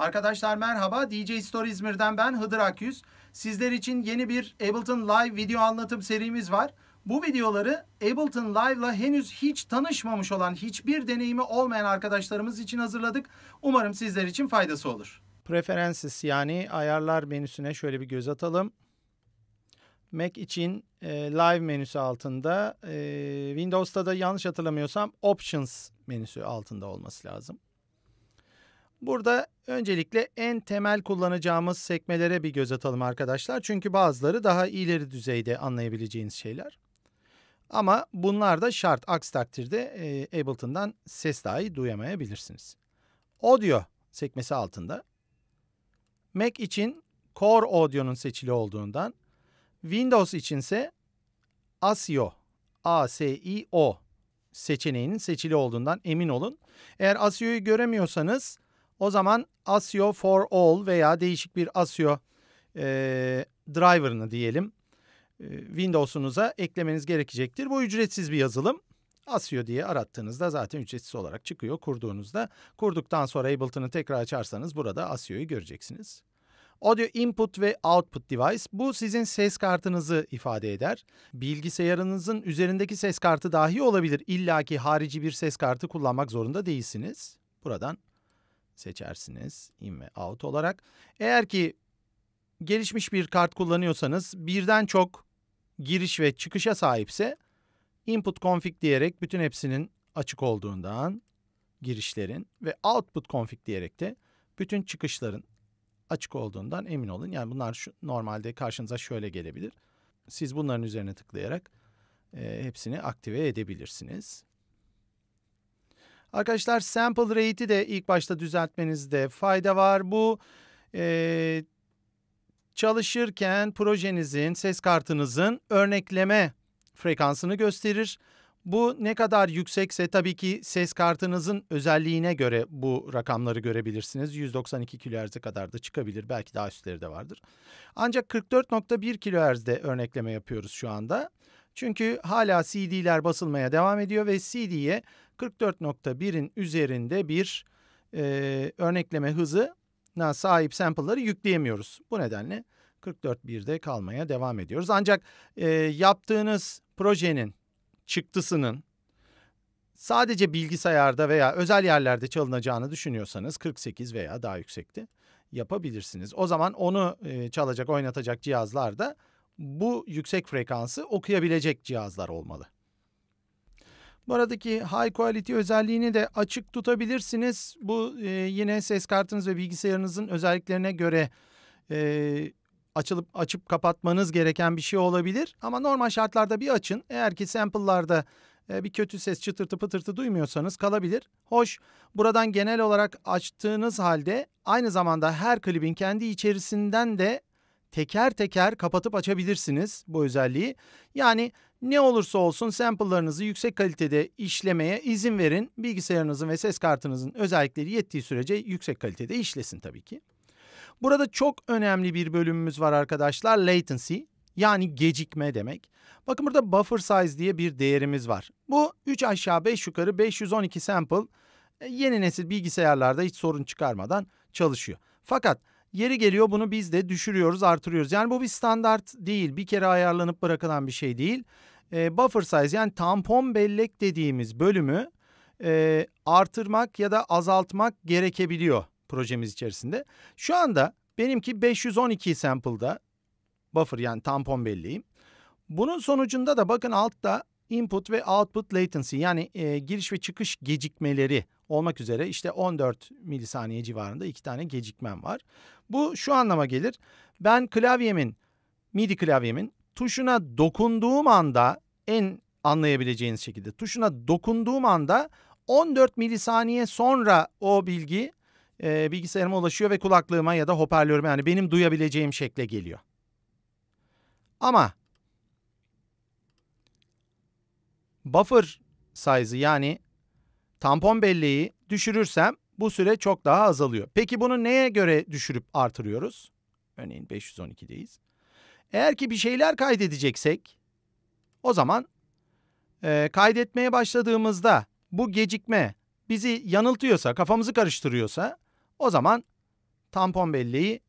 Arkadaşlar merhaba. DJ Store İzmir'den ben Hıdır Akyüz. Sizler için yeni bir Ableton Live video anlatım serimiz var. Bu videoları Ableton Live'la henüz hiç tanışmamış olan, hiçbir deneyimi olmayan arkadaşlarımız için hazırladık. Umarım sizler için faydası olur. Preferences yani ayarlar menüsüne şöyle bir göz atalım. Mac için e, Live menüsü altında, e, Windows'ta da yanlış hatırlamıyorsam Options menüsü altında olması lazım. Burada öncelikle en temel kullanacağımız sekmelere bir göz atalım arkadaşlar. Çünkü bazıları daha ileri düzeyde anlayabileceğiniz şeyler. Ama bunlar da şart. Aksi takdirde e, Ableton'dan ses dahi duyamayabilirsiniz. Audio sekmesi altında Mac için Core Audio'nun seçili olduğundan Windows içinse ASIO A-S-I-O seçeneğinin seçili olduğundan emin olun. Eğer ASIO'yu göremiyorsanız o zaman ASIO for all veya değişik bir ASIO e, driver'ını diyelim e, Windows'unuza eklemeniz gerekecektir. Bu ücretsiz bir yazılım. ASIO diye arattığınızda zaten ücretsiz olarak çıkıyor kurduğunuzda. Kurduktan sonra Ableton'ı tekrar açarsanız burada ASIO'yu göreceksiniz. Audio input ve output device bu sizin ses kartınızı ifade eder. Bilgisayarınızın üzerindeki ses kartı dahi olabilir. İlla ki harici bir ses kartı kullanmak zorunda değilsiniz. Buradan seçersiniz. In ve out olarak. Eğer ki gelişmiş bir kart kullanıyorsanız birden çok giriş ve çıkışa sahipse input config diyerek bütün hepsinin açık olduğundan girişlerin ve output config diyerek de bütün çıkışların açık olduğundan emin olun. Yani bunlar şu, normalde karşınıza şöyle gelebilir. Siz bunların üzerine tıklayarak e, hepsini aktive edebilirsiniz. Arkadaşlar sample rate'i de ilk başta düzeltmenizde fayda var. Bu e, çalışırken projenizin, ses kartınızın örnekleme frekansını gösterir. Bu ne kadar yüksekse tabii ki ses kartınızın özelliğine göre bu rakamları görebilirsiniz. 192 kHz'e kadar da çıkabilir. Belki daha üstleri de vardır. Ancak 44.1 kHz'de örnekleme yapıyoruz şu anda. Çünkü hala CD'ler basılmaya devam ediyor ve CD'ye 44.1'in üzerinde bir e, örnekleme hızına sahip sample'ları yükleyemiyoruz. Bu nedenle 44.1'de kalmaya devam ediyoruz. Ancak e, yaptığınız projenin çıktısının sadece bilgisayarda veya özel yerlerde çalınacağını düşünüyorsanız 48 veya daha yüksekte yapabilirsiniz. O zaman onu e, çalacak, oynatacak cihazlar da bu yüksek frekansı okuyabilecek cihazlar olmalı. Bu aradaki high quality özelliğini de açık tutabilirsiniz. Bu e, yine ses kartınız ve bilgisayarınızın özelliklerine göre e, açılıp açıp kapatmanız gereken bir şey olabilir. Ama normal şartlarda bir açın. Eğer ki sample'larda e, bir kötü ses çıtırtı pıtırtı duymuyorsanız kalabilir. Hoş buradan genel olarak açtığınız halde aynı zamanda her klibin kendi içerisinden de teker teker kapatıp açabilirsiniz bu özelliği. Yani ne olursa olsun sample'larınızı yüksek kalitede işlemeye izin verin. Bilgisayarınızın ve ses kartınızın özellikleri yettiği sürece yüksek kalitede işlesin tabii ki. Burada çok önemli bir bölümümüz var arkadaşlar. Latency yani gecikme demek. Bakın burada buffer size diye bir değerimiz var. Bu 3 aşağı 5 yukarı 512 sample e, yeni nesil bilgisayarlarda hiç sorun çıkarmadan çalışıyor. Fakat yeri geliyor bunu biz de düşürüyoruz, artırıyoruz. Yani bu bir standart değil. Bir kere ayarlanıp bırakılan bir şey değil e, buffer size yani tampon bellek dediğimiz bölümü e, artırmak ya da azaltmak gerekebiliyor projemiz içerisinde. Şu anda benimki 512 sample'da buffer yani tampon belleğim. Bunun sonucunda da bakın altta input ve output latency yani e, giriş ve çıkış gecikmeleri olmak üzere işte 14 milisaniye civarında iki tane gecikmem var. Bu şu anlama gelir. Ben klavyemin MIDI klavyemin tuşuna dokunduğum anda en anlayabileceğiniz şekilde tuşuna dokunduğum anda 14 milisaniye sonra o bilgi e, bilgisayarıma ulaşıyor ve kulaklığıma ya da hoparlörüme yani benim duyabileceğim şekle geliyor. Ama buffer size yani tampon belleği düşürürsem bu süre çok daha azalıyor. Peki bunu neye göre düşürüp artırıyoruz? Örneğin 512'deyiz. Eğer ki bir şeyler kaydedeceksek o zaman e, kaydetmeye başladığımızda bu gecikme bizi yanıltıyorsa, kafamızı karıştırıyorsa o zaman tampon belleği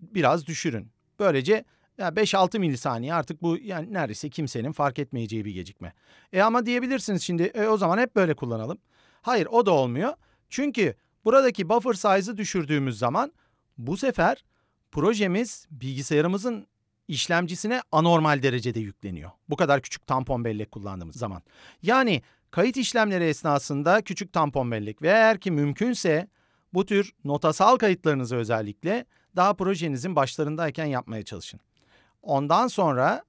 biraz düşürün. Böylece 5-6 milisaniye artık bu yani neredeyse kimsenin fark etmeyeceği bir gecikme. E ama diyebilirsiniz şimdi e, o zaman hep böyle kullanalım. Hayır o da olmuyor. Çünkü buradaki buffer size'ı düşürdüğümüz zaman bu sefer projemiz bilgisayarımızın işlemcisine anormal derecede yükleniyor. Bu kadar küçük tampon bellek kullandığımız zaman. Yani kayıt işlemleri esnasında küçük tampon bellek ve eğer ki mümkünse bu tür notasal kayıtlarınızı özellikle daha projenizin başlarındayken yapmaya çalışın. Ondan sonra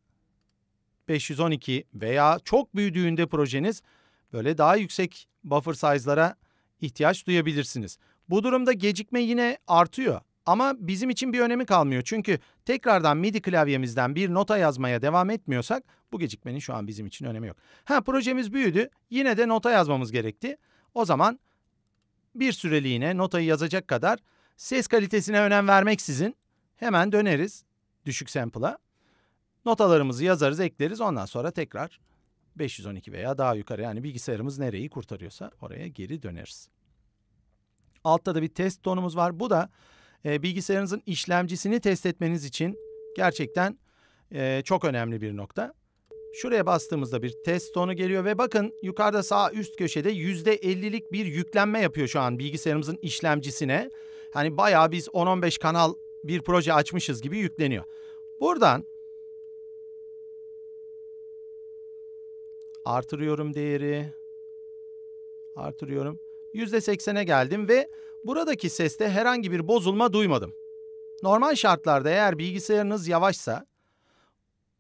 512 veya çok büyüdüğünde projeniz böyle daha yüksek buffer size'lara ihtiyaç duyabilirsiniz. Bu durumda gecikme yine artıyor ama bizim için bir önemi kalmıyor çünkü tekrardan MIDI klavyemizden bir nota yazmaya devam etmiyorsak bu gecikmenin şu an bizim için önemi yok. Ha projemiz büyüdü yine de nota yazmamız gerekti. O zaman bir süreliğine notayı yazacak kadar ses kalitesine önem vermeksizin hemen döneriz düşük sample'a. Notalarımızı yazarız ekleriz ondan sonra tekrar 512 veya daha yukarı yani bilgisayarımız nereyi kurtarıyorsa oraya geri döneriz. Altta da bir test tonumuz var. Bu da ee, bilgisayarınızın işlemcisini test etmeniz için gerçekten e, çok önemli bir nokta. Şuraya bastığımızda bir test tonu geliyor ve bakın yukarıda sağ üst köşede %50'lik bir yüklenme yapıyor şu an bilgisayarımızın işlemcisine. Hani bayağı biz 10-15 kanal bir proje açmışız gibi yükleniyor. Buradan artırıyorum değeri. Artırıyorum. %80'e geldim ve Buradaki seste herhangi bir bozulma duymadım. Normal şartlarda eğer bilgisayarınız yavaşsa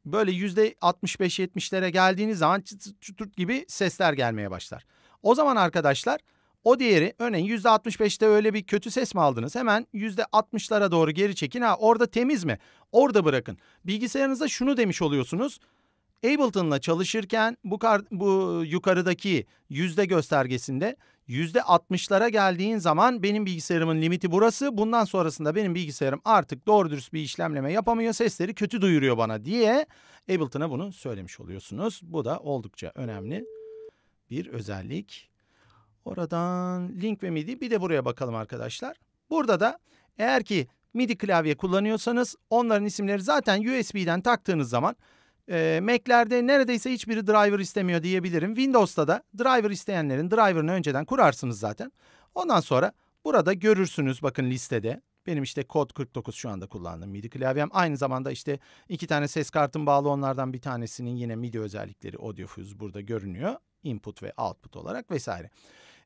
böyle %65-70'lere geldiğiniz zaman çıt çıt gibi sesler gelmeye başlar. O zaman arkadaşlar o diğeri örneğin %65'te öyle bir kötü ses mi aldınız? Hemen %60'lara doğru geri çekin. Ha orada temiz mi? Orada bırakın. Bilgisayarınıza şunu demiş oluyorsunuz. Ableton'la çalışırken bu, kar, bu yukarıdaki yüzde göstergesinde yüzde 60'lara geldiğin zaman benim bilgisayarımın limiti burası. Bundan sonrasında benim bilgisayarım artık doğru dürüst bir işlemleme yapamıyor. Sesleri kötü duyuruyor bana diye Ableton'a bunu söylemiş oluyorsunuz. Bu da oldukça önemli bir özellik. Oradan link ve midi bir de buraya bakalım arkadaşlar. Burada da eğer ki midi klavye kullanıyorsanız onların isimleri zaten USB'den taktığınız zaman e, Mac'lerde neredeyse hiçbiri driver istemiyor diyebilirim. Windows'ta da driver isteyenlerin driver'ını önceden kurarsınız zaten. Ondan sonra burada görürsünüz bakın listede. Benim işte kod 49 şu anda kullandığım MIDI klavyem. Aynı zamanda işte iki tane ses kartım bağlı onlardan bir tanesinin yine MIDI özellikleri audio AudioFuse burada görünüyor. Input ve output olarak vesaire.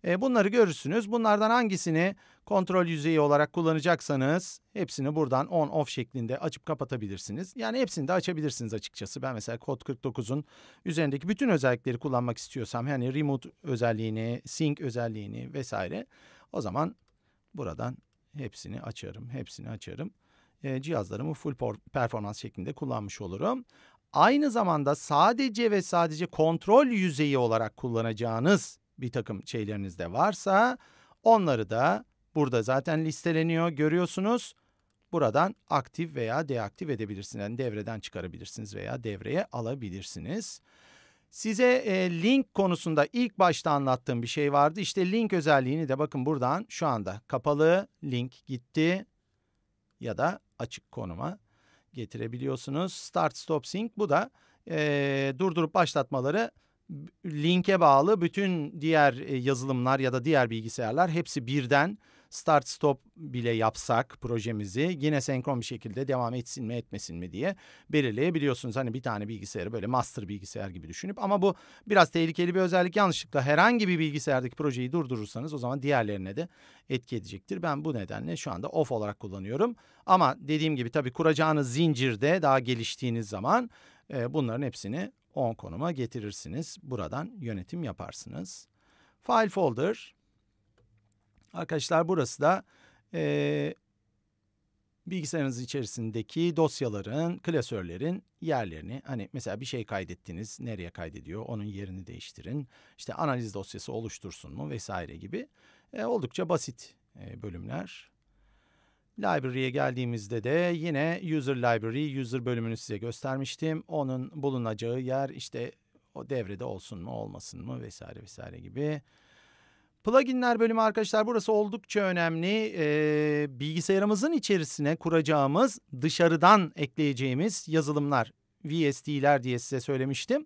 E, bunları görürsünüz. Bunlardan hangisini kontrol yüzeyi olarak kullanacaksanız hepsini buradan on off şeklinde açıp kapatabilirsiniz. Yani hepsini de açabilirsiniz açıkçası. Ben mesela kod 49'un üzerindeki bütün özellikleri kullanmak istiyorsam yani remote özelliğini, sync özelliğini vesaire o zaman buradan hepsini açarım, hepsini açarım. E, cihazlarımı full performans şeklinde kullanmış olurum aynı zamanda sadece ve sadece kontrol yüzeyi olarak kullanacağınız bir takım şeyleriniz de varsa onları da burada zaten listeleniyor görüyorsunuz. Buradan aktif veya deaktif edebilirsiniz. Yani devreden çıkarabilirsiniz veya devreye alabilirsiniz. Size e, link konusunda ilk başta anlattığım bir şey vardı. İşte link özelliğini de bakın buradan şu anda kapalı link gitti ya da açık konuma getirebiliyorsunuz. Start Stop Sync bu da e, durdurup başlatmaları linke bağlı bütün diğer e, yazılımlar ya da diğer bilgisayarlar hepsi birden start stop bile yapsak projemizi yine senkron bir şekilde devam etsin mi etmesin mi diye belirleyebiliyorsunuz. Hani bir tane bilgisayarı böyle master bilgisayar gibi düşünüp ama bu biraz tehlikeli bir özellik. Yanlışlıkla herhangi bir bilgisayardaki projeyi durdurursanız o zaman diğerlerine de etki edecektir. Ben bu nedenle şu anda off olarak kullanıyorum. Ama dediğim gibi tabii kuracağınız zincirde daha geliştiğiniz zaman e, bunların hepsini on konuma getirirsiniz. Buradan yönetim yaparsınız. File folder Arkadaşlar burası da e, bilgisayarınız içerisindeki dosyaların, klasörlerin yerlerini hani mesela bir şey kaydettiniz nereye kaydediyor onun yerini değiştirin. İşte analiz dosyası oluştursun mu vesaire gibi e, oldukça basit e, bölümler. Library'e geldiğimizde de yine User Library, User bölümünü size göstermiştim. Onun bulunacağı yer işte o devrede olsun mu olmasın mı vesaire vesaire gibi. Pluginler bölümü arkadaşlar burası oldukça önemli. Ee, bilgisayarımızın içerisine kuracağımız dışarıdan ekleyeceğimiz yazılımlar VST'ler diye size söylemiştim.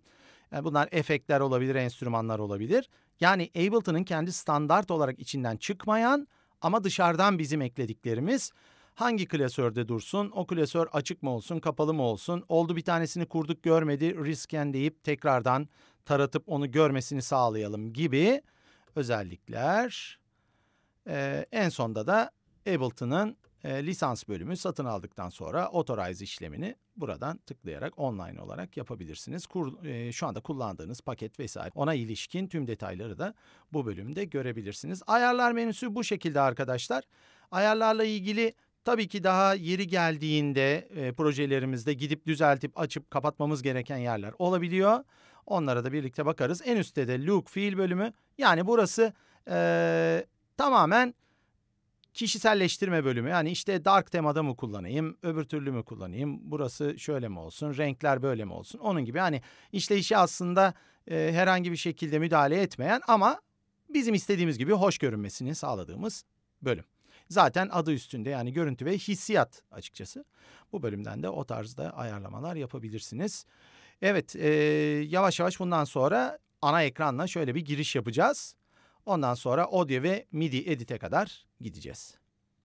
Yani bunlar efektler olabilir, enstrümanlar olabilir. Yani Ableton'ın kendi standart olarak içinden çıkmayan ama dışarıdan bizim eklediklerimiz hangi klasörde dursun, o klasör açık mı olsun, kapalı mı olsun, oldu bir tanesini kurduk görmedi, risken deyip tekrardan taratıp onu görmesini sağlayalım gibi özellikler. E, en sonda da Ableton'ın e, lisans bölümü satın aldıktan sonra authorize işlemini buradan tıklayarak online olarak yapabilirsiniz. Kur, e, şu anda kullandığınız paket vesaire ona ilişkin tüm detayları da bu bölümde görebilirsiniz. Ayarlar menüsü bu şekilde arkadaşlar. Ayarlarla ilgili Tabii ki daha yeri geldiğinde e, projelerimizde gidip düzeltip açıp kapatmamız gereken yerler olabiliyor. Onlara da birlikte bakarız. En üstte de Luke fiil bölümü. Yani burası e, tamamen kişiselleştirme bölümü. Yani işte dark temada mı kullanayım, öbür türlü mü kullanayım, burası şöyle mi olsun, renkler böyle mi olsun. Onun gibi yani işleyişi aslında e, herhangi bir şekilde müdahale etmeyen ama bizim istediğimiz gibi hoş görünmesini sağladığımız bölüm. Zaten adı üstünde yani görüntü ve hissiyat açıkçası. Bu bölümden de o tarzda ayarlamalar yapabilirsiniz. Evet e, yavaş yavaş bundan sonra ana ekranla şöyle bir giriş yapacağız. Ondan sonra audio ve midi edite kadar gideceğiz.